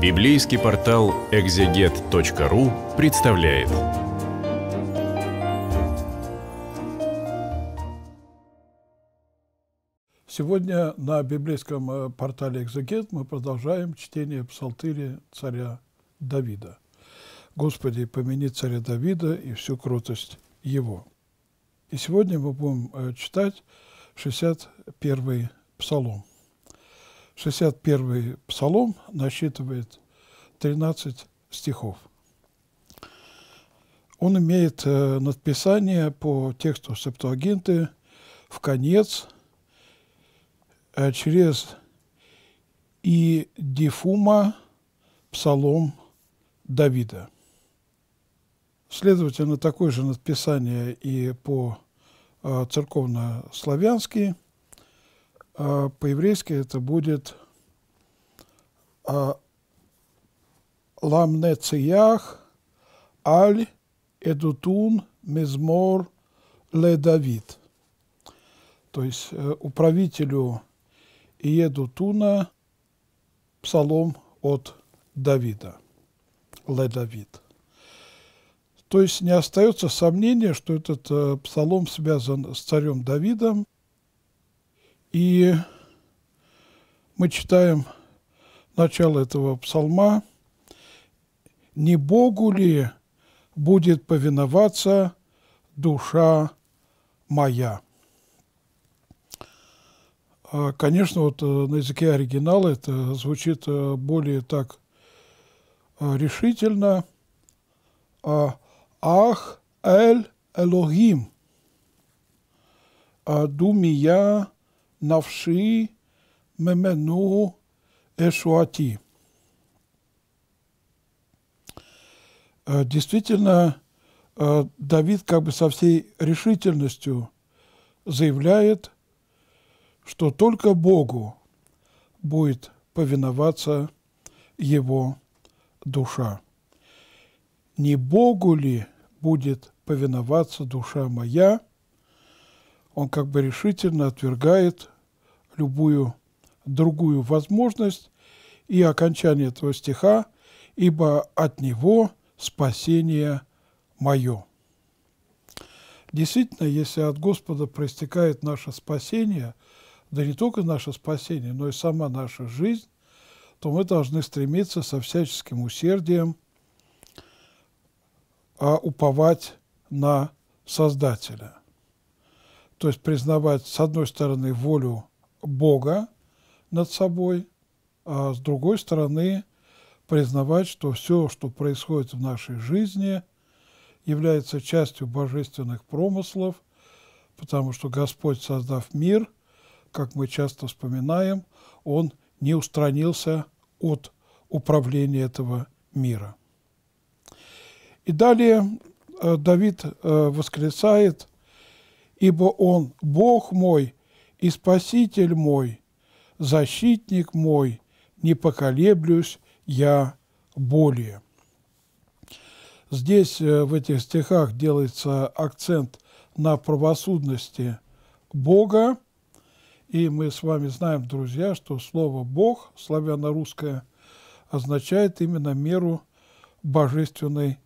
Библейский портал экзегет.ру представляет. Сегодня на библейском э, портале «Экзегет» мы продолжаем чтение Псалтыри царя Давида. «Господи, помяни царя Давида и всю кротость его». И сегодня мы будем э, читать 61-й псалом. 61-й псалом насчитывает 13 стихов. Он имеет э, надписание по тексту Септуагинты в конец э, через и дифума псалом Давида. Следовательно, такое же надписание и по э, церковно-славянски – а, по-еврейски это будет а, «Ламнециях аль эдутун мезмор ле Давид». То есть э, управителю едутуна псалом от Давида, ле Давид. То есть не остается сомнения, что этот э, псалом связан с царем Давидом, и мы читаем начало этого псалма. «Не Богу ли будет повиноваться душа моя?» а, Конечно, вот э, на языке оригинала это звучит э, более так э, решительно. А, «Ах, эль Элогим, а я Навши, Мемену, Эшуати. Э, действительно, э, Давид как бы со всей решительностью заявляет, что только Богу будет повиноваться его душа. Не Богу ли будет повиноваться душа моя – он как бы решительно отвергает любую другую возможность и окончание этого стиха «Ибо от него спасение мое». Действительно, если от Господа проистекает наше спасение, да не только наше спасение, но и сама наша жизнь, то мы должны стремиться со всяческим усердием а, уповать на Создателя то есть признавать, с одной стороны, волю Бога над собой, а с другой стороны, признавать, что все, что происходит в нашей жизни, является частью божественных промыслов, потому что Господь, создав мир, как мы часто вспоминаем, Он не устранился от управления этого мира. И далее э, Давид э, восклицает ибо Он – Бог мой и Спаситель мой, защитник мой, не поколеблюсь я более». Здесь э, в этих стихах делается акцент на правосудности Бога, и мы с вами знаем, друзья, что слово «бог» славяно-русское означает именно меру божественной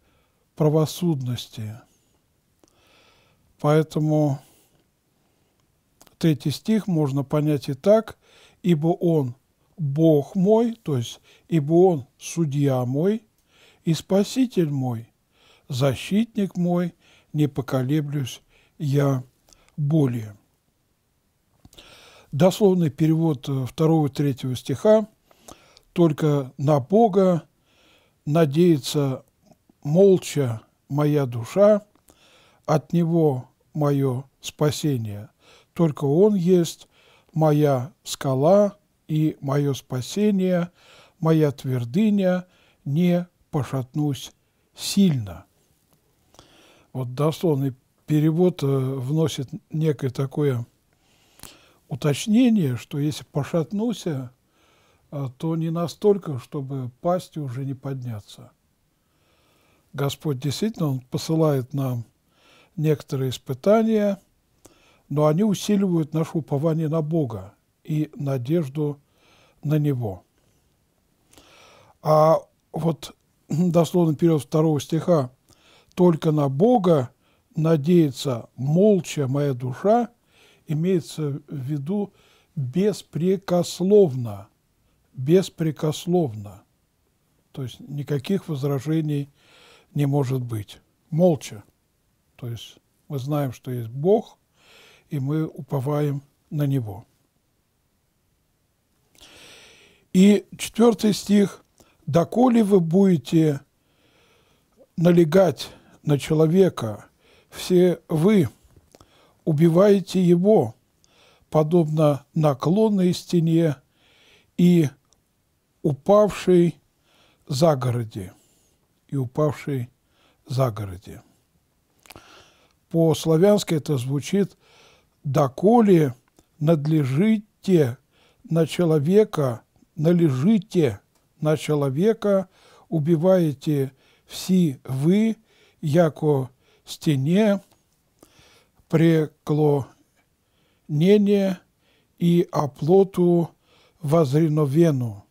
правосудности – Поэтому третий стих можно понять и так, «Ибо Он – Бог мой», то есть «Ибо Он – судья мой и спаситель мой, защитник мой, не поколеблюсь я более». Дословный перевод 2-3 э, стиха «Только на Бога надеется молча моя душа, от Него мое спасение. Только Он есть моя скала и мое спасение, моя твердыня, не пошатнусь сильно. Вот дословный перевод э, вносит некое такое уточнение, что если пошатнулся, э, то не настолько, чтобы пасть уже не подняться. Господь действительно Он посылает нам некоторые испытания, но они усиливают наше упование на Бога и надежду на Него. А вот дословный период второго стиха «Только на Бога надеется молча моя душа» имеется в виду беспрекословно, беспрекословно. То есть никаких возражений не может быть. Молча. То есть мы знаем, что есть Бог, и мы уповаем на Него. И четвертый стих. «Доколе вы будете налегать на человека, все вы убиваете его, подобно наклонной стене и упавшей загороде». И упавшей загороде по-славянски это звучит «доколе надлежите на человека, належите на человека, убиваете все вы, яко стене, преклонение и оплоту возреновену».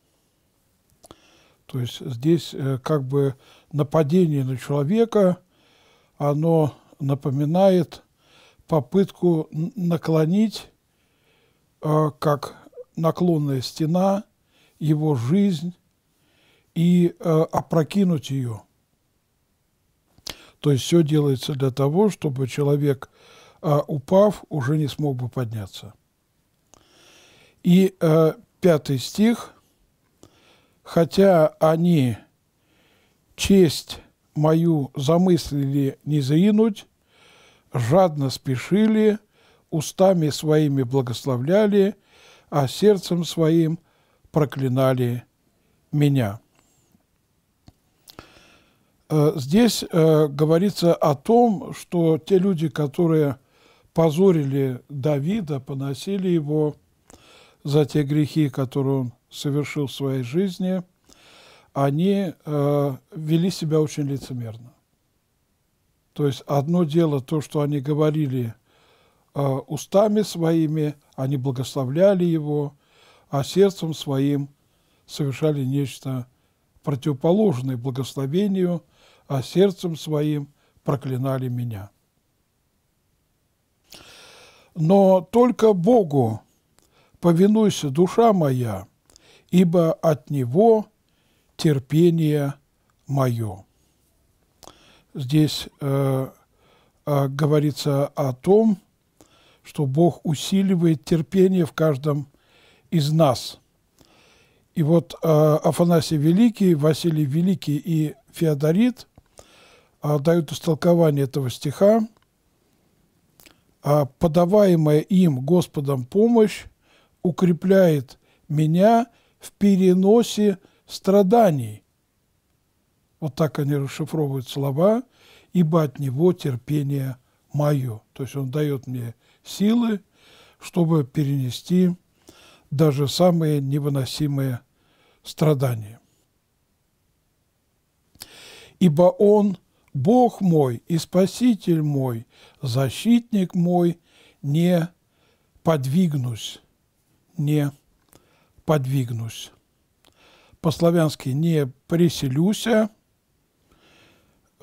То есть здесь э, как бы нападение на человека, оно напоминает попытку наклонить, э, как наклонная стена, его жизнь и э, опрокинуть ее. То есть все делается для того, чтобы человек, э, упав, уже не смог бы подняться. И пятый стих. «Хотя они честь мою замыслили не заинуть, жадно спешили, устами своими благословляли, а сердцем своим проклинали меня». Э, здесь э, говорится о том, что те люди, которые позорили Давида, поносили его за те грехи, которые он совершил в своей жизни, они э, вели себя очень лицемерно. То есть одно дело то, что они говорили э, устами своими, они благословляли его, а сердцем своим совершали нечто противоположное благословению, а сердцем своим проклинали меня. Но только Богу повинуйся, душа моя, ибо от Него терпение мое здесь э, э, говорится о том, что Бог усиливает терпение в каждом из нас. И вот э, Афанасий Великий, Василий Великий и Феодорит э, дают истолкование этого стиха. «А «Подаваемая им Господом помощь укрепляет меня в переносе страданий, вот так они расшифровывают слова «Ибо от него терпение мое». То есть он дает мне силы, чтобы перенести даже самые невыносимые страдания. Ибо Он – Бог мой и Спаситель мой, защитник мой, не подвигнусь, не подвигнусь. По-славянски «не приселюся.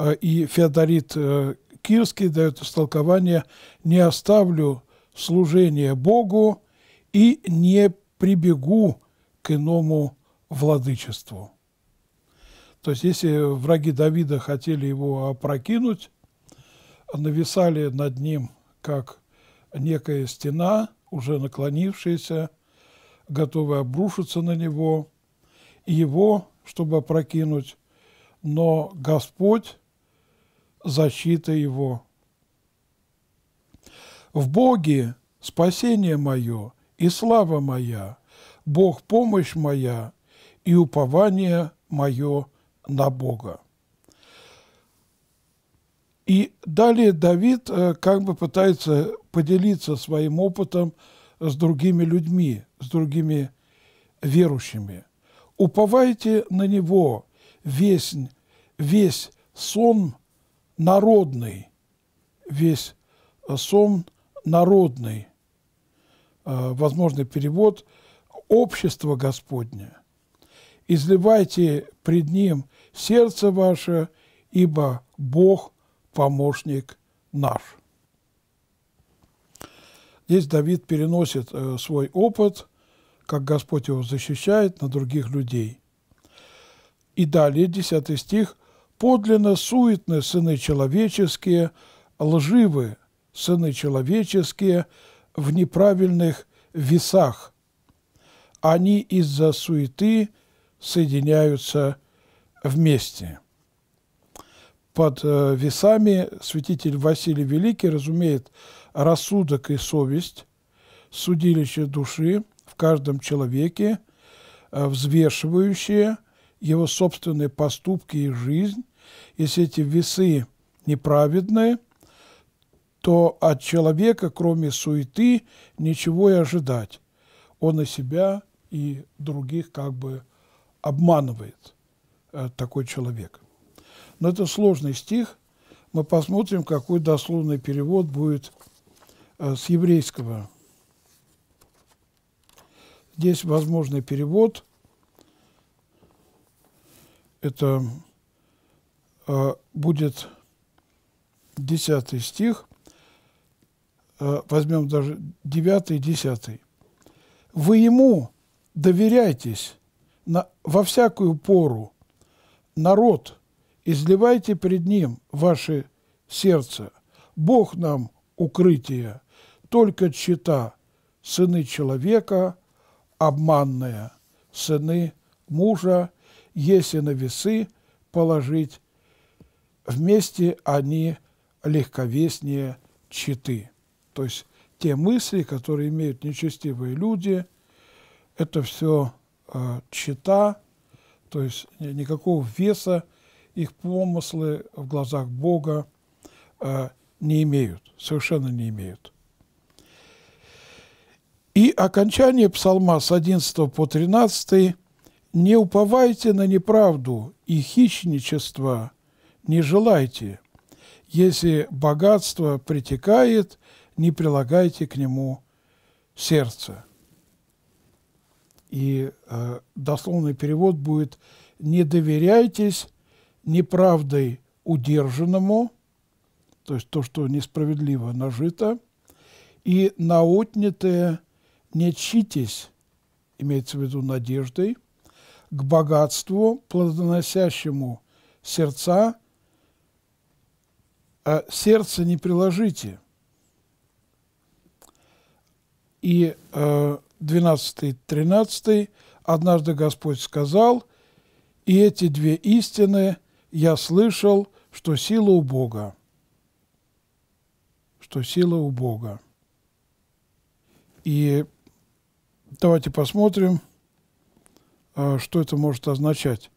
Э, и Феодорит э, Кирский дает истолкование «не оставлю служение Богу и не прибегу к иному владычеству». То есть, если враги Давида хотели его опрокинуть, нависали над ним, как некая стена, уже наклонившаяся, готовая обрушиться на него, и его, чтобы опрокинуть, но Господь защита его. В Боге спасение мое и слава моя, Бог помощь моя и упование мое на Бога. И далее Давид э, как бы пытается поделиться своим опытом с другими людьми, с другими верующими. «Уповайте на Него весь, весь сон народный, весь э, сон народный. Э, возможный перевод – общество Господне. Изливайте пред Ним сердце ваше, ибо Бог – помощник наш. Здесь Давид переносит э, свой опыт, как Господь его защищает, на других людей. И далее, 10 стих, Подлинно суетны сыны человеческие, лживы сыны человеческие в неправильных весах. Они из-за суеты соединяются вместе. Под э, весами святитель Василий Великий разумеет рассудок и совесть, судилище души в каждом человеке, э, взвешивающее его собственные поступки и жизнь, если эти весы неправедные, то от человека, кроме суеты, ничего и ожидать. Он и себя, и других как бы обманывает э, такой человек. Но это сложный стих. Мы посмотрим, какой дословный перевод будет э, с еврейского. Здесь возможный перевод – это Э, будет 10 стих, э, возьмем даже 9 и 10. «Вы ему доверяйтесь на, во всякую пору, народ, изливайте пред ним ваши сердца, Бог нам укрытие, только чита, сыны человека, обманная, сыны мужа, если на весы положить вместе они легковеснее читы. То есть те мысли, которые имеют нечестивые люди, это все чита, э, то есть никакого веса их помыслы в глазах Бога э, не имеют, совершенно не имеют. И окончание псалма с 11 по 13 «Не уповайте на неправду и хищничество, не желайте. Если богатство притекает, не прилагайте к нему сердце. И э, дословный перевод будет «не доверяйтесь неправдой удержанному», то есть то, что несправедливо нажито, и на не читесь, имеется в виду надеждой, к богатству, плодоносящему сердца а сердце не приложите. И э, 12-13 однажды Господь сказал, и эти две истины я слышал, что сила у Бога, что сила у Бога. И давайте посмотрим, э, что это может означать.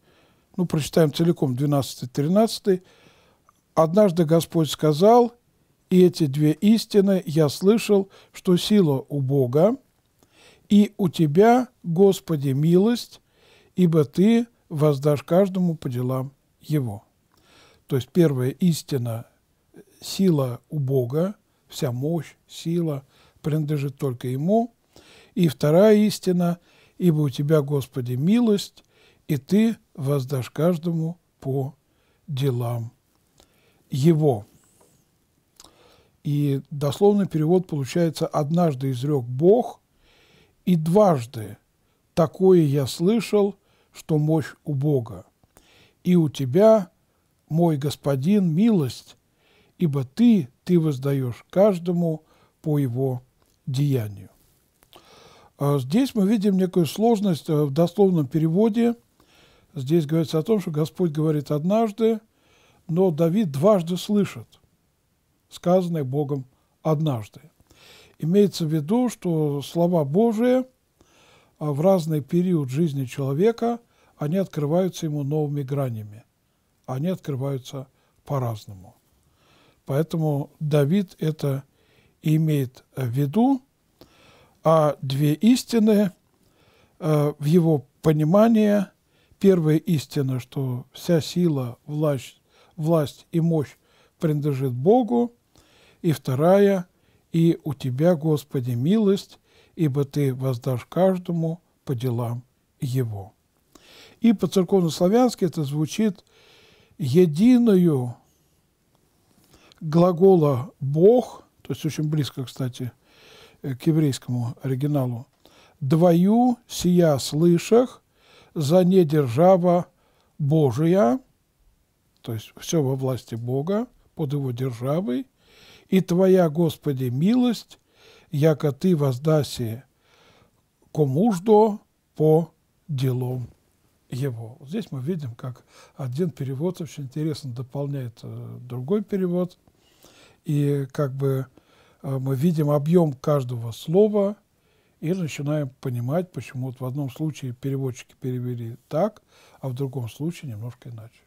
Ну, прочитаем целиком 12-13 Однажды Господь сказал, и эти две истины я слышал, что сила у Бога, и у Тебя, Господи, милость, ибо Ты воздашь каждому по делам Его. То есть первая истина – сила у Бога, вся мощь, сила принадлежит только Ему. И вторая истина – ибо у Тебя, Господи, милость, и Ты воздашь каждому по делам его. И дословный перевод получается «однажды изрек Бог, и дважды такое я слышал, что мощь у Бога. И у тебя, мой господин, милость, ибо ты, ты воздаешь каждому по его деянию». А здесь мы видим некую сложность э, в дословном переводе. Здесь говорится о том, что Господь говорит однажды – но Давид дважды слышит сказанное Богом однажды. Имеется в виду, что слова Божии а, в разный период жизни человека, они открываются ему новыми гранями. Они открываются по-разному. Поэтому Давид это имеет в виду, а две истины а, в его понимании. Первая истина, что вся сила, власть власть и мощь принадлежит Богу, и вторая «И у тебя, Господи, милость, ибо Ты воздашь каждому по делам его». И по церковно-славянски это звучит единою глагола «бог», то есть очень близко, кстати, к еврейскому оригиналу, «двою сия слышах, за недержава Божия», то есть все во власти Бога, под Его державой. И Твоя, Господи, милость, яко Ты воздаси кому ждо по делам его. Здесь мы видим, как один перевод очень интересно дополняет э, другой перевод. И как бы э, мы видим объем каждого слова и начинаем понимать, почему вот в одном случае переводчики перевели так, а в другом случае немножко иначе.